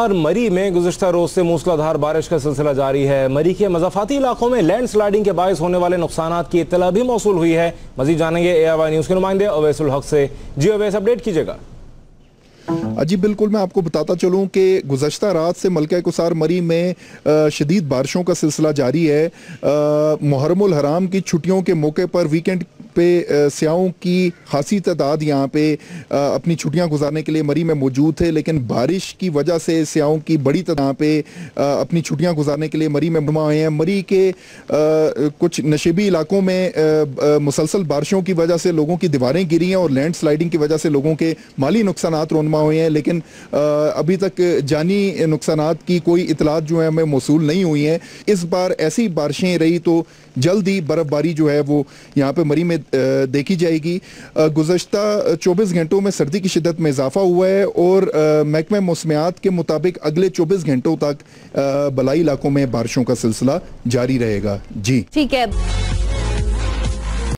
और मरी में गुजशत रोज से मूसलाधार बारिश का सिलसिला जारी है मरी के मजाफाती इलाकों में लैंड स्लाइडिंग के बायस होने वाले नुकसान की इतला भी मौसू हुई है मजीद जानेंगे ए आई न्यूज़ के नुमाइंदे अवैसुल हक से जी अवैस अपडेट कीजिएगा हाँ जी बिल्कुल मैं आपको बताता चलूं कि गुजशत रात से मलका कुसार मरी में शदीद बारिशों का सिलसिला जारी है मुहरम हराम की छुट्टियों के मौके पर वीकेंड पे सयाहों की खासी तादाद यहाँ पे अपनी छुट्टियाँ गुजारने के लिए मरी में मौजूद थे लेकिन बारिश की वजह से सयाहों की बड़ी तादाद पे अपनी छुट्टियाँ गुजारने के लिए मरी में जमा हुए हैं मरी के कुछ नशेबी इलाकों में मुसलसल बारिशों की वजह से लोगों की दीवारें गिरी हैं और लैंड स्लाइडिंग की वजह से लोगों के माली नुकसान रोनमा हुए हैं लेकिन अभी तक जानी नुकसान की कोई इतलात जो है हमें मौसू नहीं हुई हैं इस बार ऐसी बारिशें रही तो जल्द ही बर्फबारी जो है वो यहाँ पे मरी में देखी जाएगी गुजशत चौबीस घंटों में सर्दी की शिदत में इजाफा हुआ है और महकमे मौसमियात के मुताबिक अगले चौबीस घंटों तक बलाई इलाकों में बारिशों का सिलसिला जारी रहेगा जी ठीक है